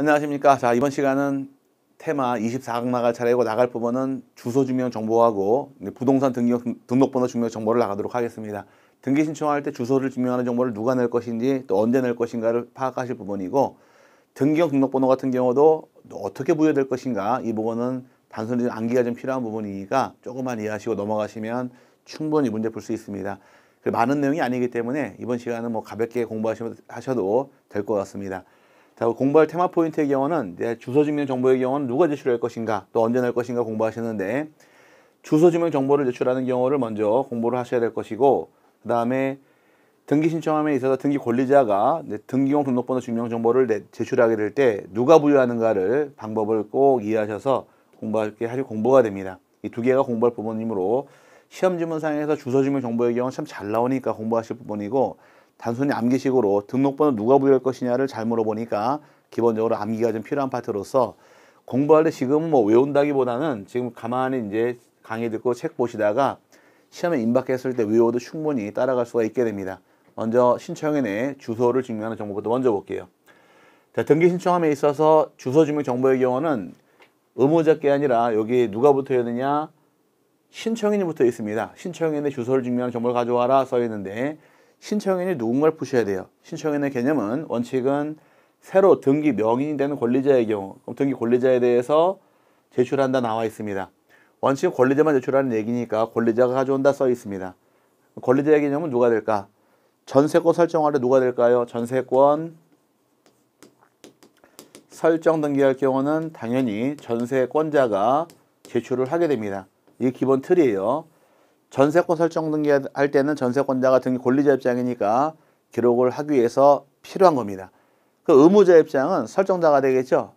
안녕하십니까. 자, 이번 시간은 테마 24강 나갈 차례고 나갈 부분은 주소증명 정보하고 부동산 등록, 등록번호 증명 정보를 나가도록 하겠습니다. 등기 신청할 때 주소를 증명하는 정보를 누가 낼 것인지 또 언제 낼 것인가를 파악하실 부분이고 등기형 등록번호 같은 경우도 어떻게 부여될 것인가 이 부분은 단순히 암기가 좀 필요한 부분이니까 조금만 이해하시고 넘어가시면 충분히 문제 풀 수 있습니다. 많은 내용이 아니기 때문에 이번 시간은 뭐 가볍게 공부하셔도 될 것 같습니다. 자, 공부할 테마 포인트의 경우는 이제 주소증명 정보의 경우는 누가 제출할 것인가, 또 언제 낼 것인가 공부하시는데 주소증명 정보를 제출하는 경우를 먼저 공부를 하셔야 될 것이고 그 다음에 등기 신청함에 있어서 등기 권리자가 등기용 등록번호 증명 정보를 제출하게 될 때 누가 부여하는가를 방법을 꼭 이해하셔서 공부할게 아주 공부가 됩니다. 이 두 개가 공부할 부분이므로 시험 지문상에서 주소 증명 정보의 경우 는참 잘 나오니까 공부하실 부분이고 단순히 암기식으로 등록번호 누가 부여할 것이냐를 잘 물어보니까 기본적으로 암기가 좀 필요한 파트로서 공부할 때 지금은 뭐 외운다기보다는 지금 가만히 이제 강의 듣고 책 보시다가 시험에 임박했을 때 외워도 충분히 따라갈 수가 있게 됩니다. 먼저 신청인의 주소를 증명하는 정보부터 먼저 볼게요. 자, 등기 신청함에 있어서 주소 증명 정보의 경우는 의무적게 아니라 여기 누가 붙어야 되냐? 신청인이 붙어 있습니다. 신청인의 주소를 증명하는 정보를 가져와라 써 있는데 신청인이 누군가를 푸셔야 돼요. 신청인의 개념은 원칙은 새로 등기 명인이 되는 권리자의 경우 등기 권리자에 대해서 제출한다 나와 있습니다. 원칙은 권리자만 제출하는 얘기니까 권리자가 가져온다 써 있습니다. 권리자의 개념은 누가 될까? 전세권 설정 아래 누가 될까요? 전세권 설정 등기할 경우는 당연히 전세권자가 제출을 하게 됩니다. 이게 기본 틀이에요. 전세권 설정 등기할 때는 전세권자가 등기 권리자 입장이니까 기록을 하기 위해서 필요한 겁니다. 그 의무자 입장은 설정자가 되겠죠.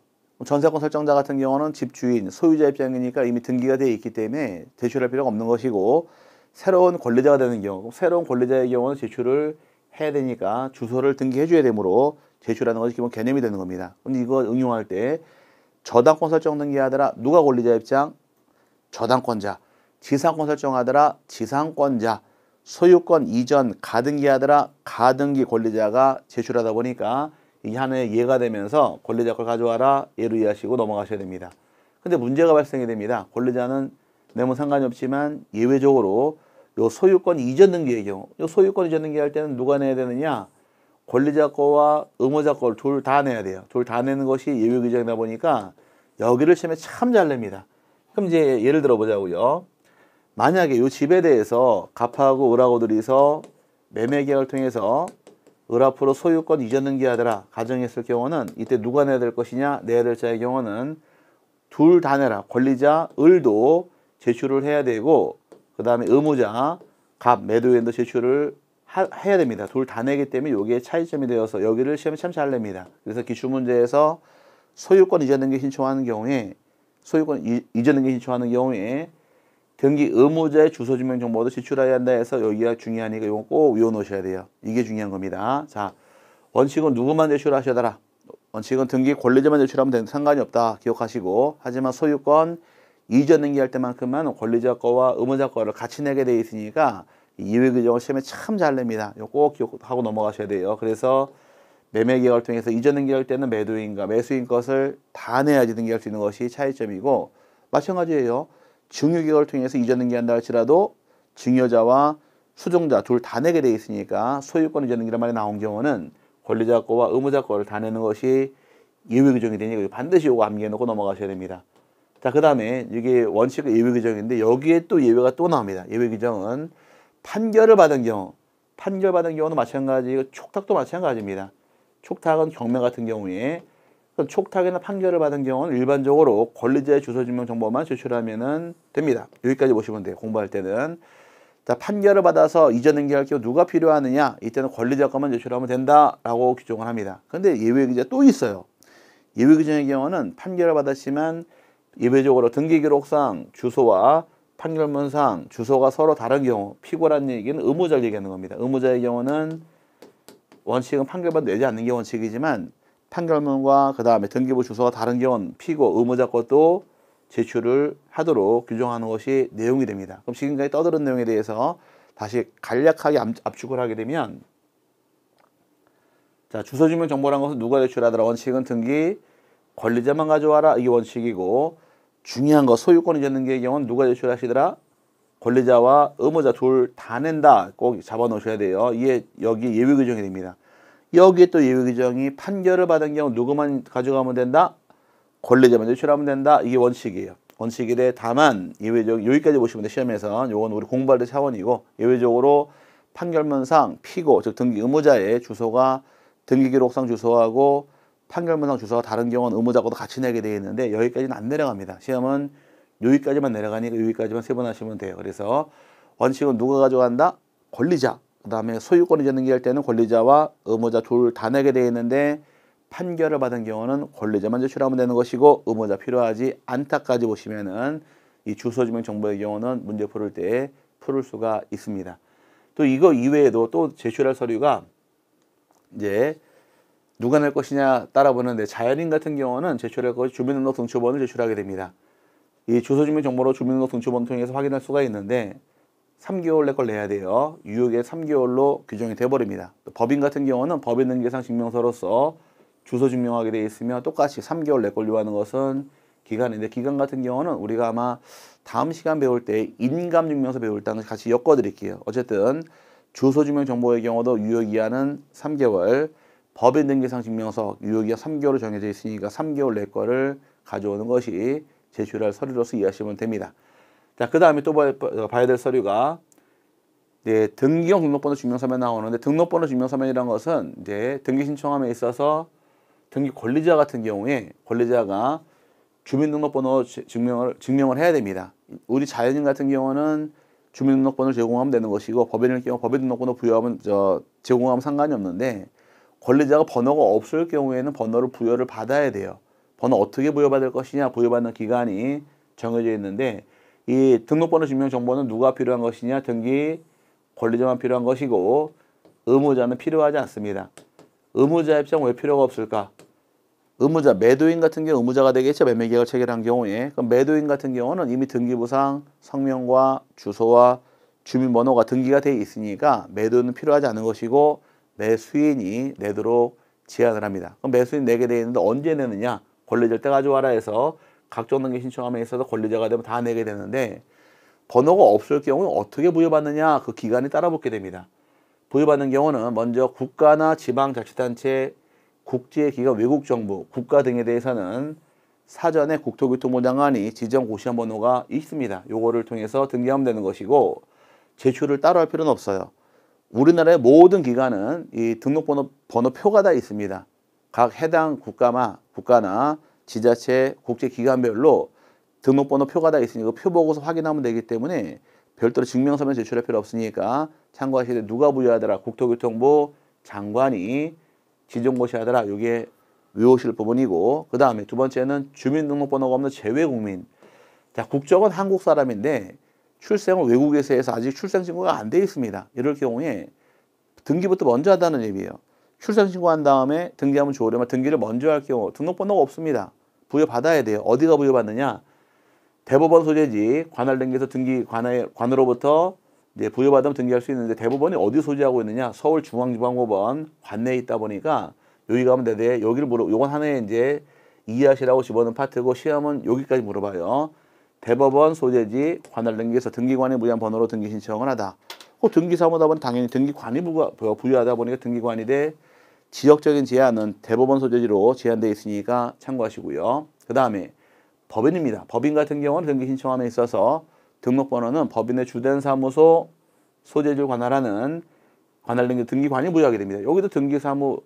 전세권 설정자 같은 경우는 집주인, 소유자 입장이니까 이미 등기가 되어 있기 때문에 제출할 필요가 없는 것이고 새로운 권리자가 되는 경우, 새로운 권리자의 경우는 제출을 해야 되니까 주소를 등기해 줘야 되므로 제출하는 것이 기본 개념이 되는 겁니다. 근데 이거 응용할 때 저당권 설정 등기하더라 누가 권리자 입장? 저당권자. 지상권 설정하더라 지상권자, 소유권 이전 가등기하더라 가등기 권리자가 제출하다 보니까 이게 하나의 예가 되면서 권리자 걸 가져와라 예로 이해하시고 넘어가셔야 됩니다. 근데 문제가 발생이 됩니다. 권리자는 내무 상관이 없지만 예외적으로 요 소유권 이전 등기의 경우 요 소유권 이전 등기할 때는 누가 내야 되느냐 권리자 거와 의무자 거를 둘 다 내야 돼요. 둘 다 내는 것이 예외 규정이다 보니까 여기를 시험에 참 잘 냅니다. 그럼 이제 예를 들어 보자고요. 만약에 이 집에 대해서 갑하고 을하고 들이서 매매계약을 통해서 을앞으로 소유권 이전 등기하더라 가정했을 경우는 이때 누가 내야 될 것이냐 내야 될 자의 경우는 둘 다 내라 권리자 을도 제출을 해야 되고 그 다음에 의무자 갑 매도인도 제출을 하, 해야 됩니다 둘 다 내기 때문에 여기에 차이점이 되어서 여기를 시험에 참 잘냅니다 그래서 기출문제에서 소유권 이전 등기 신청하는 경우에 소유권 이, 이전 등기 신청하는 경우에 등기 의무자의 주소증명 정보도 제출해야 한다 해서 여기가 중요하니까 이건 꼭 외워놓으셔야 돼요. 이게 중요한 겁니다. 자, 원칙은 누구만 제출하셔더라. 원칙은 등기 권리자만 제출하면 되는 상관이 없다. 기억하시고 하지만 소유권 이전 등기할 때만큼은 권리자 거와 의무자 거를 같이 내게 돼 있으니까 이외 규정을 시험에 참 잘 냅니다. 이거 꼭 기억하고 넘어가셔야 돼요. 그래서 매매 계약을 통해서 이전 등기할 때는 매도인과 매수인 것을 다 내야지 등기할 수 있는 것이 차이점이고 마찬가지예요. 증여계약을 통해서 이전 등기한다 할지라도 증여자와 수종자 둘 다 내게 돼 있으니까 소유권 이전 등기란 말이 나온 경우는 권리자권과 의무자권을 다 내는 것이 예외 규정이 되니 까 반드시 이거 암기해 놓고 넘어가셔야 됩니다. 자, 그 다음에 이게 원칙 예외 규정인데 여기에 또 예외가 또 나옵니다. 예외 규정은 판결을 받은 경우, 판결 받은 경우는 마찬가지고 촉탁도 마찬가지입니다. 촉탁은 경매 같은 경우에 촉탁이나 판결을 받은 경우는 일반적으로 권리자의 주소증명 정보만 제출하면 됩니다. 여기까지 보시면 돼요. 공부할 때는. 자, 판결을 받아서 이전 등기할 경우 누가 필요하느냐? 이때는 권리자 것만 제출하면 된다라고 규정을 합니다. 근데 예외 규제 또 있어요. 예외 규정의 경우는 판결을 받았지만 예외적으로 등기 기록상 주소와 판결문상 주소가 서로 다른 경우 피고란 얘기는 의무자를 얘기하는 겁니다. 의무자의 경우는 원칙은 판결받도 내지 않는 게 원칙이지만 판결문과 그 다음에 등기부 주소가 다른 경우 는 피고 의무자 것도 제출을 하도록 규정하는 것이 내용이 됩니다. 그럼 지금까지 떠들은 내용에 대해서 다시 간략하게 압축을 하게 되면 자 주소증명 정보란 것은 누가 제출하더라 원칙은 등기 권리자만 가져와라 이게 원칙이고 중요한 거소유권이 젓는 게 경우는 누가 제출하시더라 권리자와 의무자 둘 다 낸다 꼭 잡아놓으셔야 돼요 이게 여기 예외 규정이 됩니다 여기에 또 예외규정이 판결을 받은 경우 누구만 가져가면 된다? 권리자 먼저 출하면 된다. 이게 원칙이에요. 원칙이래 다만 예외적 여기까지 보시면 돼요시험에서이건 우리 공부할 때 차원이고 예외적으로 판결문상 피고 즉 등기 의무자의 주소가 등기 기록상 주소하고 판결문상 주소가 다른 경우는 의무자고도 같이 내게 되어 있는데 여기까지는 안 내려갑니다. 시험은 여기까지만 내려가니까 여기까지만 세번 하시면 돼요. 그래서 원칙은 누가 가져간다? 권리자. 그 다음에 소유권이 전등기할 때는 권리자와 의무자 둘 다내게돼 있는데 판결을 받은 경우는 권리자만 제출하면 되는 것이고 의무자 필요하지 않다까지 보시면은 이 주소지명 정보의 경우는 문제 풀을 때 풀을 수가 있습니다. 또 이거 이외에도 또 제출할 서류가 이제 누가 낼 것이냐 따라 보는데 자연인 같은 경우는 제출할 것이 주민등록 등초본을 제출하게 됩니다. 이 주소지명 정보로 주민등록 등초본을 통해서 확인할 수가 있는데 3개월 내 걸 내야 돼요. 유효기에 3개월로 규정이 돼버립니다. 법인 같은 경우는 법인 등기상 증명서로서 주소 증명하게 돼 있으며 똑같이 3개월 내걸 요하는 것은 기간인데 기간 같은 경우는 우리가 아마 다음 시간 배울 때 인감 증명서 배울 때는 같이 엮어 드릴게요. 어쨌든 주소 증명 정보의 경우도 유효 기한은 3개월, 법인 등기상 증명서 유효 기한 3개월로 정해져 있으니까 3개월 내 거를 가져오는 것이 제출할 서류로서 이해하시면 됩니다. 자, 그 다음에 또 봐야, 봐야 될 서류가 이제 등기용 등록번호 증명서면 나오는데 등록번호 증명서면이라는 것은 이제 등기 신청함에 있어서 등기 권리자 같은 경우에 권리자가 주민등록번호 증명을 증명을 해야 됩니다. 우리 자연인 같은 경우는 주민등록번호를 제공하면 되는 것이고 법인일 경우 법인등록번호 부여하면 저 제공하면 상관이 없는데 권리자가 번호가 없을 경우에는 번호를 부여를 받아야 돼요. 번호 어떻게 부여받을 것이냐 부여받는 기간이 정해져 있는데 이 등록번호 증명 정보는 누가 필요한 것이냐 등기 권리자만 필요한 것이고 의무자는 필요하지 않습니다. 의무자 입장 왜 필요가 없을까? 의무자 매도인 같은 경우 의무자가 되겠죠 매매계약을 체결한 경우에 그럼 매도인 같은 경우는 이미 등기부상 성명과 주소와 주민번호가 등기가 돼 있으니까 매도는 필요하지 않은 것이고 매수인이 내도록 제한을 합니다. 그럼 매수인 내게 돼 있는데 언제 내느냐? 권리절 때 가져와라 해서 각종 등기 신청함에 있어서 권리자가 되면 다 내게 되는데 번호가 없을 경우 어떻게 부여받느냐 그 기간이 따라붙게 됩니다. 부여받는 경우는 먼저 국가나 지방자치단체, 국제기관, 외국정부, 국가 등에 대해서는 사전에 국토교통부 장관이 지정 고시한 번호가 있습니다. 요거를 통해서 등기하면 되는 것이고 제출을 따로 할 필요는 없어요. 우리나라의 모든 기관은 이 등록번호 번호표가 다 있습니다. 각 해당 국가마 국가나 지자체 국제기관별로 등록번호 표가 다 있으니까 표 보고서 확인하면 되기 때문에 별도로 증명서면 제출할 필요 없으니까 참고하실 때 누가 부여하더라 국토교통부 장관이 지정고시하더라 이게 외우실 부분이고 그 다음에 두 번째는 주민등록번호가 없는 제외국민 자 국적은 한국 사람인데 출생은 외국에서 해서 아직 출생신고가 안 돼 있습니다 이럴 경우에 등기부터 먼저 하다는 얘기예요 출생신고한 다음에 등기하면 좋으려면 등기를 먼저 할 경우 등록번호가 없습니다 부여받아야 돼요. 어디가 부여받느냐? 대법원 소재지 관할 등기에서 등기 관할 관으로부터 이제 부여받으면 등기할 수 있는데 대법원이 어디 소재하고 있느냐? 서울중앙지방법원 관내에 있다 보니까 여기 가면 되는데 네 여기를 물어 요건 하나에 이제 이해하시라고 집어넣은 파트고 시험은 여기까지 물어봐요. 대법원 소재지 관할 등기에서 등기관에 무리한 번호로 등기 신청을 하다. 어, 그 등기사무답은 당연히 등기관이 부여하다 보니까 등기관이 돼 지역적인 제한은 대법원 소재지로 제한되어 있으니까 참고하시고요. 그 다음에 법인입니다. 법인 같은 경우는 등기 신청함에 있어서 등록번호는 법인의 주된 사무소 소재지를 관할하는 관할 등기 등기관이 부여하게 됩니다. 여기도 등기사무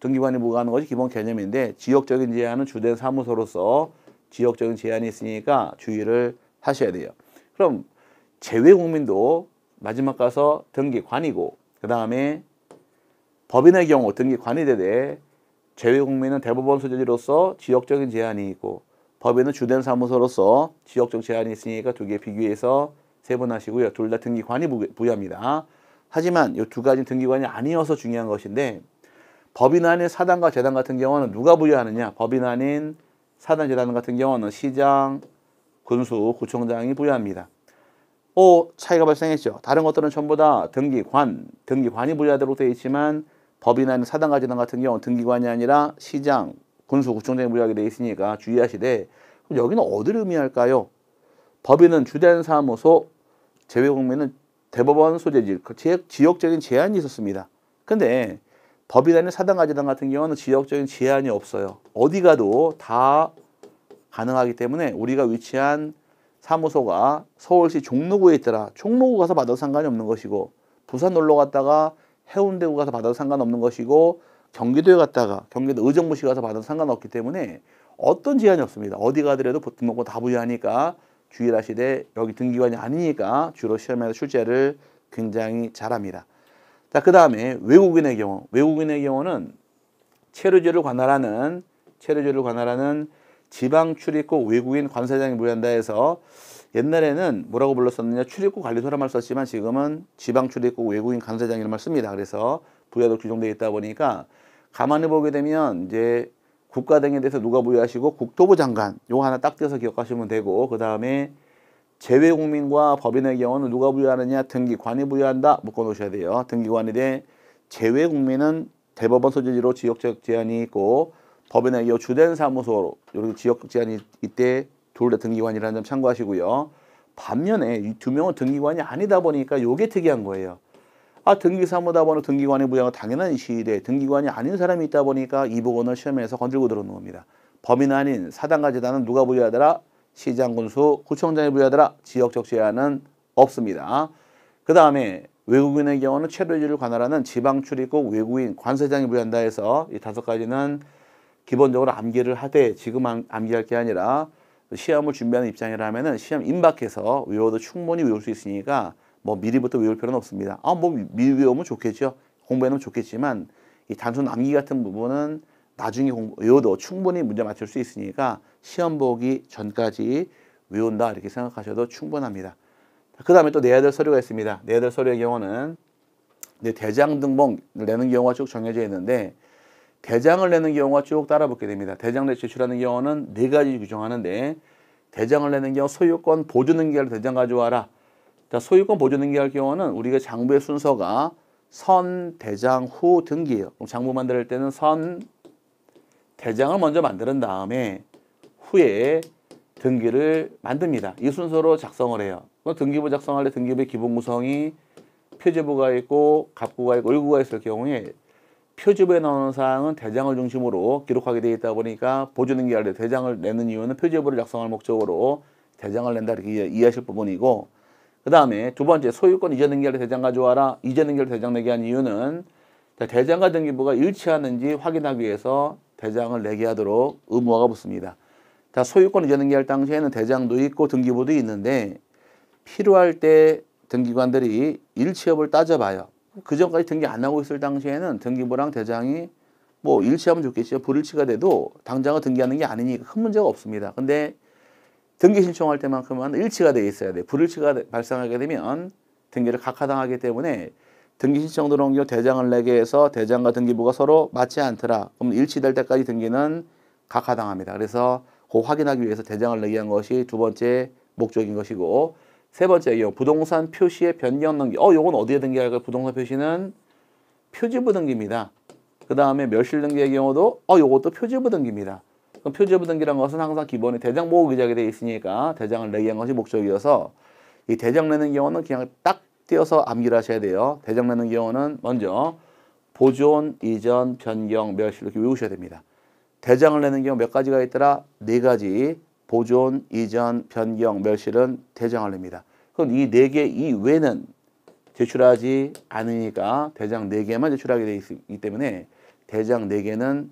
등기관이 부과하는 것이 기본 개념인데 지역적인 제한은 주된 사무소로서 지역적인 제한이 있으니까 주의를 하셔야 돼요. 그럼 제외국민도 마지막 가서 등기관이고 그 다음에 법인의 경우 등기 관리에 대해 제외국민은 대법원 소재지로서 지역적인 제한이 있고 법인은 주된 사무소로서 지역적 제한이 있으니까 두 개 비교해서 세분하시고요. 둘 다 등기관이 부여합니다. 하지만 이 두 가지 등기관이 아니어서 중요한 것인데 법인 아닌 사단과 재단 같은 경우는 누가 부여하느냐? 법인 아닌 사단 재단 같은 경우는 시장, 군수, 구청장이 부여합니다. 오 차이가 발생했죠. 다른 것들은 전부 다 등기관, 등기관이 부여하도록 되어 있지만 법이나 이 사단과 지단 같은 경우 등기관이 아니라 시장, 군수, 구청장이 무리하게 돼 있으니까 주의하시되 그럼 여기는 어디를 의미할까요? 법인은 주된 사무소, 재외국민은 대법원 소재지, 그 지역적인 제한이 있었습니다. 근데 법이라는 사당가지당 같은 경우는 지역적인 제한이 없어요. 어디 가도 다 가능하기 때문에 우리가 위치한 사무소가 서울시 종로구에 있더라. 종로구 가서 받아도 상관이 없는 것이고 부산 놀러 갔다가 해운대구 가서 받아도 상관없는 것이고 경기도에 갔다가 경기도 의정부시 가서 받아도 상관없기 때문에 어떤 제한이 없습니다. 어디 가더라도 등록금 다 부여하니까 주의하시되 여기 등기관이 아니니까 주로 시험에서 출제를 굉장히 잘합니다. 자, 그 다음에 외국인의 경우, 외국인의 경우는 체류지를 관할하는 체류지를 관할하는 지방 출입국 외국인 관세장이 무효한다 해서 옛날에는 뭐라고 불렀었느냐 출입국 관리소란 말 썼지만 지금은 지방 출입국 외국인 간사장 이런 말 씁니다. 그래서 부여도 규정되어 있다 보니까 가만히 보게 되면 이제 국가 등에 대해서 누가 부여하시고 국토부 장관 요거 하나 딱 떼서 기억하시면 되고 그 다음에 재외국민과 법인의 경우는 누가 부여하느냐 등기관이 부여한다 묶어 놓으셔야 돼요. 등기관이돼재외국민은 대법원 소재지로 지역적 제한이 있고 법인의 경우 주된 사무소로 이렇게 지역 적 제한이 있대 둘다 등기관이라는 점 참고하시고요. 반면에 이 두 명은 등기관이 아니다 보니까 요게 특이한 거예요. 아등기사무다 보는 등기관의 부양은 당연한 시일에 등기관이 아닌 사람이 있다 보니까 이 복원을 시험에서 건들고 들어오는 겁니다. 범인 아닌 사단과 재단은 누가 부여하더라? 시장 군수, 구청장이 부여하더라? 지역적 제한은 없습니다. 그 다음에 외국인의 경우는 체류지를 관할하는 지방 출입국 외국인 관세장이 부여한다 해서 이 다섯 가지는 기본적으로 암기를 하되 지금 암기할 게 아니라 시험을 준비하는 입장이라면 시험 임박해서 외워도 충분히 외울 수 있으니까 뭐 미리부터 외울 필요는 없습니다. 아, 뭐 미리 외우면 좋겠죠. 공부해놓으면 좋겠지만 이 단순 암기 같은 부분은 나중에 공부, 외워도 충분히 문제 맞출 수 있으니까 시험 보기 전까지 외운다 이렇게 생각하셔도 충분합니다. 그 다음에 또 내야 네 될 서류가 있습니다. 내야 네 될 서류의 경우는 대장 등본을 내는 경우가 쭉 정해져 있는데 대장을 내는 경우가 쭉 따라붙게 됩니다. 대장 내대출하는 경우는 네 가지 규정하는데 대장을 내는 경우 소유권 보조등기할 대장 가져와라. 자, 소유권 보조등기할 경우는 우리가 장부의 순서가 선, 대장, 후, 등기예요. 그럼 장부 만들 때는 선, 대장을 먼저 만드는 다음에 후에 등기를 만듭니다. 이 순서로 작성을 해요. 등기부 작성할 때 등기부의 기본 구성이 표제부가 있고 갑부가 있고 을구가 있을 경우에 표지부에 나오는 사항은 대장을 중심으로 기록하게 되어 있다 보니까 보조등기할 때 대장을 내는 이유는 표지부를 작성할 목적으로 대장을 낸다 이렇게 이해하실 부분이고 그 다음에 두 번째 소유권 이전 등기할 때 대장 가져와라 이전 등기할 때 대장 내게 한 이유는 대장과 등기부가 일치하는지 확인하기 위해서 대장을 내게 하도록 의무화가 붙습니다. 자 소유권 이전 등기할 당시에는 대장도 있고 등기부도 있는데 필요할 때 등기관들이 일치업을 따져봐요. 그 전까지 등기 안 하고 있을 당시에는 등기부랑 대장이 뭐 일치하면 좋겠죠 불일치가 돼도 당장은 등기하는 게 아니니 까큰 문제가 없습니다. 근데 등기 신청할 때만큼은 일치가 돼 있어야 돼. 불일치가 발생하게 되면 등기를 각하당하기 때문에 등기 신청 들어온 경우 대장을 내게 해서 대장과 등기부가 서로 맞지 않더라. 그럼 일치될 때까지 등기는 각하당합니다. 그래서 그 확인하기 위해서 대장을 내게 한 것이 두 번째 목적인 것이고 세 번째 경 부동산 표시의 변경 등기. 어, 요건 어디에 등기할까요? 부동산 표시는 표지부 등기입니다. 그 다음에 멸실 등기의 경우도 어, 요것도 표지부 등기입니다. 그럼 표지부 등기란 것은 항상 기본이 대장 보호 기정이 되어 있으니까 대장을 내게 한 것이 목적이어서 이 대장 내는 경우는 그냥 딱 띄어서 암기를 하셔야 돼요. 대장 내는 경우는 먼저 보존, 이전, 변경, 멸실 이렇게 외우셔야 됩니다. 대장을 내는 경우 몇 가지가 있더라? 네 가지. 보존, 이전, 변경, 멸실은 대장원리입니다. 그럼 이 네 개 이외는 제출하지 않으니까 대장 네개만 제출하게 돼 있기 때문에 대장 네개는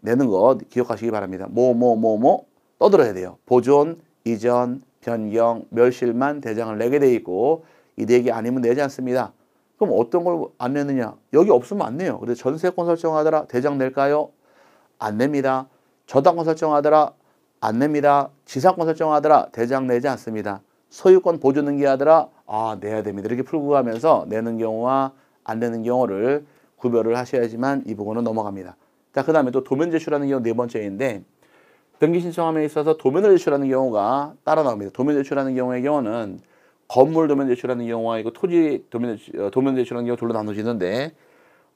내는 것 기억하시기 바랍니다. 뭐뭐뭐뭐 뭐, 뭐, 뭐 떠들어야 돼요. 보존, 이전, 변경, 멸실만 대장을 내게 돼 있고 이 네 개 아니면 내지 않습니다. 그럼 어떤 걸 안 내느냐? 여기 없으면 안 내요. 그래서 전세권 설정하더라 대장 낼까요? 안 냅니다. 저당권 설정하더라 안 냅니다. 지상권 설정하더라. 대장 내지 않습니다. 소유권 보존 등기하더라. 아 내야 됩니다. 이렇게 풀고 가면서 내는 경우와 안 내는 경우를 구별을 하셔야지만 이 부분은 넘어갑니다. 자, 그 다음에 또 도면 제출하는 경우 네 번째인데 등기 신청함에 있어서 도면을 제출하는 경우가 따라 나옵니다. 도면 제출하는 경우의 경우는 건물 도면 제출하는 경우와 이거 토지 도면, 어, 도면 제출하는 경우 둘로 나누지는데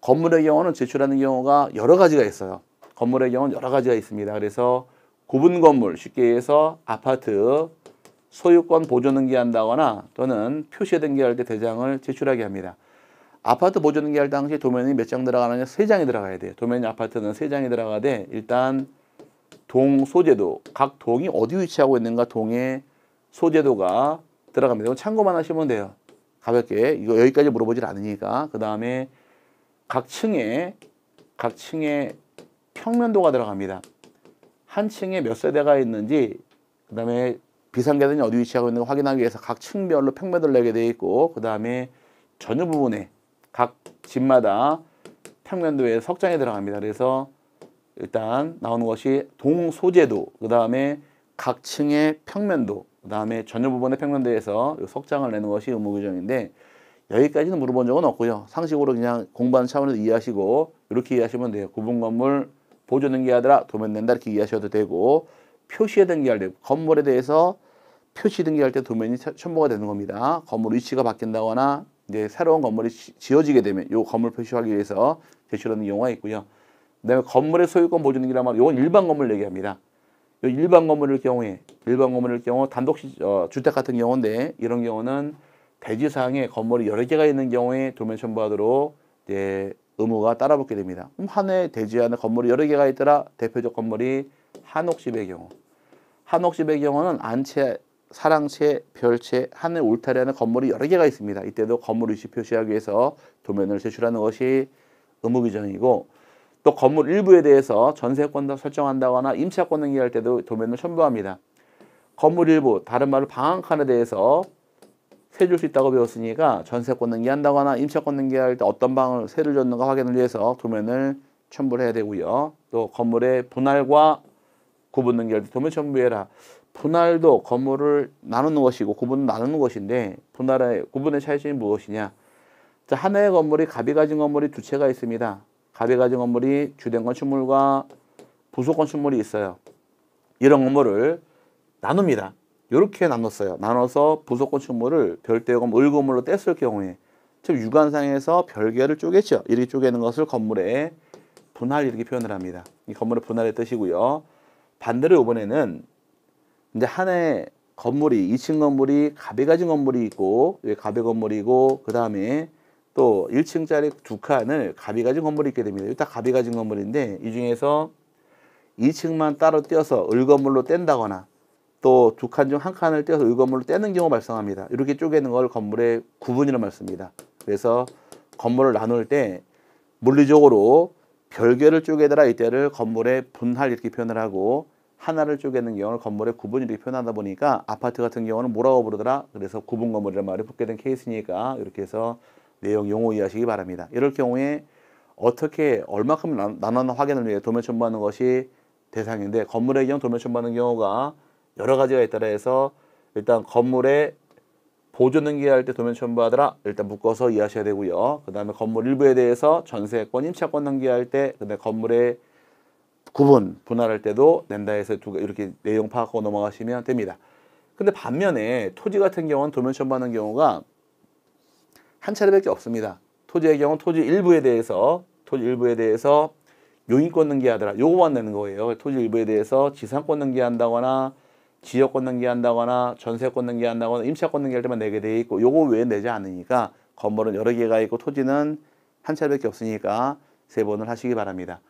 건물의 경우는 제출하는 경우가 여러 가지가 있어요. 건물의 경우는 여러 가지가 있습니다. 그래서 구분 건물, 쉽게 해서 아파트 소유권 보존등기한다거나 또는 표시에 등기할 때 대장을 제출하게 합니다. 아파트 보존등기할 당시 도면이 몇 장 들어가느냐? 세장이 들어가야 돼요. 도면이 아파트는 세장이 들어가되 일단 동 소재도 각 동이 어디 위치하고 있는가 동의 소재도가 들어갑니다. 참고만 하시면 돼요. 가볍게 이거 여기까지 물어보질 않으니까 그 다음에 각 층에 각 층에 평면도가 들어갑니다. 한 층에 몇 세대가 있는지 그다음에 비상계단이 어디 위치하고 있는지 확인하기 위해서 각 층별로 평면을 내게 돼 있고 그다음에 전유 부분에 각 집마다 평면도에 석장에 들어갑니다. 그래서 일단 나오는 것이 동소재도 그다음에 각 층의 평면도 그다음에 전유 부분의 평면도에서 석장을 내는 것이 의무 규정인데 여기까지는 물어본 적은 없고요. 상식으로 그냥 공부하는 차원에서 이해하시고 이렇게 이해하시면 돼요. 구분 그 건물 보조 등기하더라 도면 낸다 이렇게 이해하셔도 되고 표시에 등기할 때 건물에 대해서 표시 등기할 때 도면이 첨부가 되는 겁니다. 건물 위치가 바뀐다거나 이제 새로운 건물이 지어지게 되면 요 건물 표시하기 위해서 제출하는 용어가 있고요. 그다음에 건물의 소유권 보조 등기란 말이건 일반 건물 얘기합니다. 요 일반 건물일 경우에 일반 건물일 경우 단독 어, 주택 같은 경우인데 이런 경우는 대지상에 건물이 여러 개가 있는 경우에 도면 첨부하도록 이제 의무가 따라붙게 됩니다. 한해 대지 안에 건물이 여러 개가 있더라. 대표적 건물이 한옥집의 경우. 한옥집의 경우는 안채, 사랑채, 별채, 한해 울타리 안에 건물이 여러 개가 있습니다. 이때도 건물 위치 표시하기 위해서 도면을 제출하는 것이 의무 규정이고 또 건물 일부에 대해서 전세권도 설정한다거나 임차권 등기할 때도 도면을 첨부합니다. 건물 일부, 다른 말로 방한칸에 대해서 세해 줄수 있다고 배웠으니까 전세권 등기한다거나 임차권 등기할 때 어떤 방을 세를 줬는가 확인을 위해서 도면을 첨부해야 되고요. 또 건물의 분할과 구분 등기할 때 도면 첨부해라. 분할도 건물을 나누는 것이고 구분은 나누는 것인데 분할의 구분의 차이점이 무엇이냐? 자, 한 해의 건물이 갑이 가진 건물이 두 채가 있습니다. 갑이 가진 건물이 주된 건축물과 부속 건축물이 있어요. 이런 건물을 나눕니다. 이렇게 나눴어요. 나눠서 부속건축물을 별대금 을건물로 뗐을 경우에 즉유관상에서 별개를 쪼개죠. 이렇게 쪼개는 것을 건물의 분할 이렇게 표현을 합니다. 이 건물의 분할의 뜻이고요. 반대로 이번에는 이제 하나의 건물이 2층 건물이 가배 가진 건물이 있고 가배 건물이고 그 다음에 또 1층짜리 두 칸을 가비 가진 건물이 있게 됩니다. 일단 가비 가진 건물인데 이 중에서 2층만 따로 떼어서 을건물로 뗀다거나 또두칸중한 칸을 떼어서 의건물로 떼는 경우 발생합니다. 이렇게 쪼개는 걸 건물의 구분이라고 말씀합니다 그래서 건물을 나눌 때 물리적으로 별개를 쪼개더라 이때를 건물의 분할 이렇게 표현을 하고 하나를 쪼개는 경우는 건물의 구분 이렇게 표현하다 보니까 아파트 같은 경우는 뭐라고 부르더라 그래서 구분 건물이라는 말이 붙게 된 케이스니까 이렇게 해서 내용 용어 이해하시기 바랍니다. 이럴 경우에 어떻게 얼마큼 나눠 나 확인을 위해 도면 첨부하는 것이 대상인데 건물의 경우 도면 첨부하는 경우가 여러 가지가 있다라 해서 일단 건물에 보조등기할 때 도면 첨부하더라 일단 묶어서 이해하셔야 되고요. 그 다음에 건물 일부에 대해서 전세권, 임차권 등기할 때, 그 다음에 건물의 구분, 분할할 때도 낸다 해서 두 이렇게 내용 파악하고 넘어가시면 됩니다. 근데 반면에 토지 같은 경우는 도면 첨부하는 경우가 한 차례밖에 없습니다. 토지의 경우 토지 일부에 대해서 토지 일부에 대해서 용인권 등기하더라. 요거만 내는 거예요. 토지 일부에 대해서 지상권 등기한다거나 지역권 등기한다거나 전세권 등기한다거나 임차권 등기할 때만 내게 네 돼 있고 요거 외에 내지 않으니까 건물은 여러 개가 있고 토지는 한 차례밖에 없으니까 세 번을 하시기 바랍니다.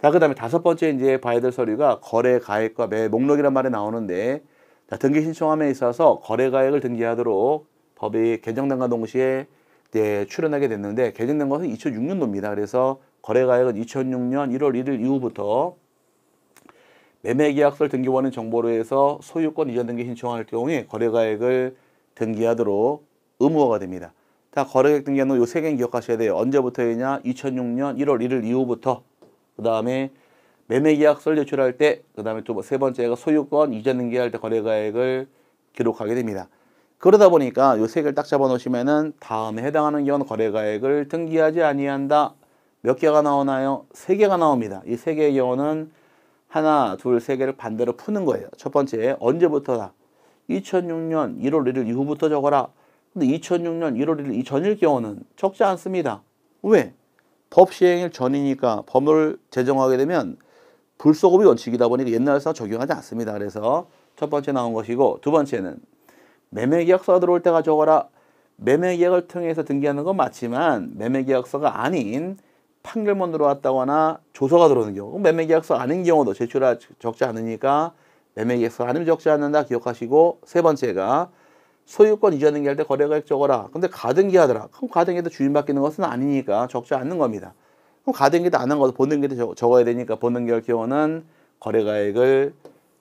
자, 그 다음에 다섯 번째 이제 봐야 될 서류가 거래 가액과 매 목록이란 말이 나오는데 자, 등기 신청함에 있어서 거래 가액을 등기하도록 법이 개정된과 동시에 이제 네, 출연하게 됐는데 개정된 것은 2006년도입니다. 그래서 거래 가액은 2006년 1월 1일 이후부터 매매계약서를 등기원인 정보로 해서 소유권 이전 등기 신청할 경우에 거래가액을 등기하도록 의무화가 됩니다. 자, 거래액 가 등기하는 요 세 개는 기억하셔야 돼요. 언제부터이냐? 2006년 1월 1일 이후부터 그 다음에 매매계약서를 제출할 때, 그 다음에 또 세 번째가 소유권 이전 등기할 때 거래가액을 기록하게 됩니다. 그러다 보니까 요 세 개를 딱 잡아놓으시면은 다음에 해당하는 경우는 거래가액을 등기하지 아니한다. 몇 개가 나오나요? 세 개가 나옵니다. 이 세 개의 경우는 하나, 둘, 세 개를 반대로 푸는 거예요. 첫 번째, 언제부터다? 2006년 1월 1일 이후부터 적어라. 근데 2006년 1월 1일 이 전일 경우는 적지 않습니다. 왜? 법 시행일 전이니까 법을 제정하게 되면 불소급이 원칙이다 보니까 옛날에서 적용하지 않습니다. 그래서 첫 번째 나온 것이고 두 번째는 매매계약서 들어올 때가 적어라. 매매계약을 통해서 등기하는 건 맞지만 매매계약서가 아닌 판결문 들어왔다거나 조서가 들어오는 경우 매매계약서 아닌 경우도 제출할 적지 않으니까 매매계약서 아니면 적지 않는다 기억하시고 세 번째가 소유권 이전 등기할 때 거래가액 적어라 근데 가등기하더라 그럼 가등기도 주인 바뀌는 것은 아니니까 적지 않는 겁니다 그럼 가등기도 안한 것도 본등기도 적어야 되니까 본등기할 경우는 거래가액을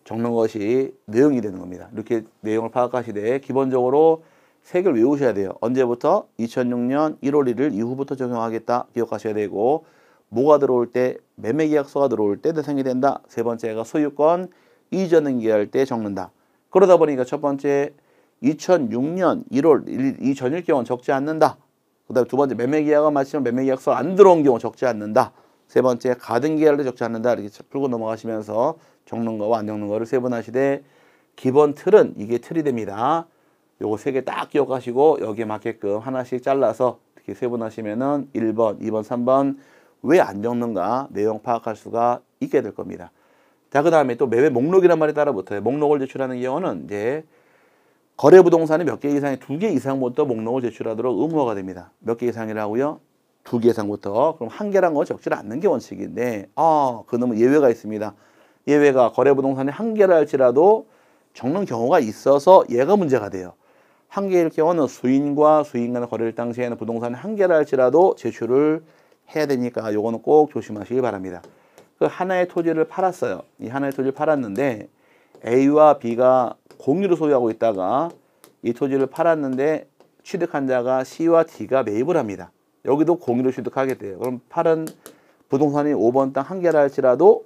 적는 것이 내용이 되는 겁니다 이렇게 내용을 파악하시되 기본적으로 세계를 외우셔야 돼요. 언제부터? 2006년 1월 1일 이후부터 적용하겠다 기억하셔야 되고 뭐가 들어올 때 매매계약서가 들어올 때 대상이 된다. 세 번째가 소유권 이전 등기할 때 적는다. 그러다 보니까 첫 번째 2006년 1월 1일 이 전일 경우는 적지 않는다. 그 다음에 두 번째 매매계약을 마치면 매매계약서 안 들어온 경우 적지 않는다. 세 번째 가등기할 때 적지 않는다. 이렇게 풀고 넘어가시면서 적는 거와 안 적는 거를 세분하시되 기본 틀은 이게 틀이 됩니다. 요거 세 개 딱 기억하시고 여기에 맞게끔 하나씩 잘라서 특히 세분하시면은 1번, 2번, 3번 왜 안 적는가 내용 파악할 수가 있게 될 겁니다. 자, 그 다음에 또 매매 목록이란 말에 따라 붙어요. 목록을 제출하는 경우는 이제 거래 부동산이 몇 개 이상이 두 개 이상부터 목록을 제출하도록 의무화가 됩니다. 몇 개 이상이라고요? 두 개 이상부터. 그럼 한 개란 거적질 않는 게 원칙인데, 아, 그놈은 예외가 있습니다. 예외가 거래 부동산이 한 개라 할지라도 적는 경우가 있어서 얘가 문제가 돼요. 한 개일 경우는 수인과 수인 간의 거래를 당시에는 부동산 한 개라 할지라도 제출을 해야 되니까 요거는 꼭 조심하시기 바랍니다. 그 하나의 토지를 팔았어요. 이 하나의 토지를 팔았는데 A와 B가 공유를 소유하고 있다가 이 토지를 팔았는데 취득한 자가 C와 D가 매입을 합니다. 여기도 공유를 취득하게 돼요. 그럼 팔은 부동산이 5번 땅 한 개라 할지라도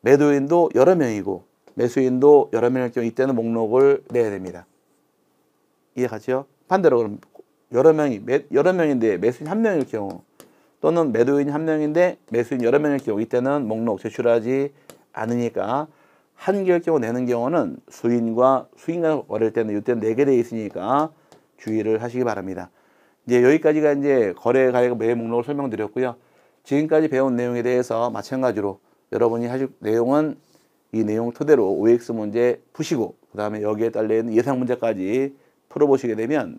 매도인도 여러 명이고 매수인도 여러 명일 경우 이때는 목록을 내야 됩니다. 이해가죠? 반대로 그럼 여러 명이 매, 여러 명인데 매수인 한 명일 경우 또는 매도인 한 명인데 매수인 여러 명일 경우 이때는 목록 제출하지 않으니까 한 개일 경우 내는 경우는 수인과 수인과 어릴 때는 이때 네개 돼 있으니까 주의를 하시기 바랍니다. 이제 여기까지가 이제 거래 가액 매 목록을 설명드렸고요. 지금까지 배운 내용에 대해서 마찬가지로 여러분이 하실 내용은 이 내용 토대로 OX 문제 푸시고 그 다음에 여기에 딸려 있는 예상 문제까지 풀어보시게 되면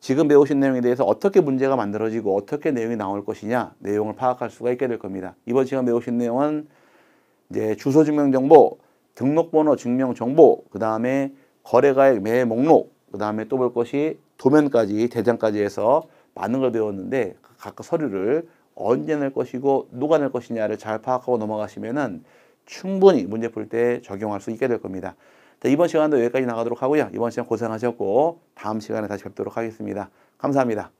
지금 배우신 내용에 대해서 어떻게 문제가 만들어지고 어떻게 내용이 나올 것이냐 내용을 파악할 수가 있게 될 겁니다. 이번 시간 배우신 내용은 이제 주소 증명 정보, 등록번호 증명 정보, 그 다음에 거래가액 매 목록, 그 다음에 또 볼 것이 도면까지 대장까지 해서 많은 걸 배웠는데 그 각각 서류를 언제 낼 것이고 누가 낼 것이냐를 잘 파악하고 넘어가시면은 충분히 문제 풀 때 적용할 수 있게 될 겁니다. 자, 이번 시간도 여기까지 나가도록 하고요. 이번 시간 고생하셨고 다음 시간에 다시 뵙도록 하겠습니다. 감사합니다.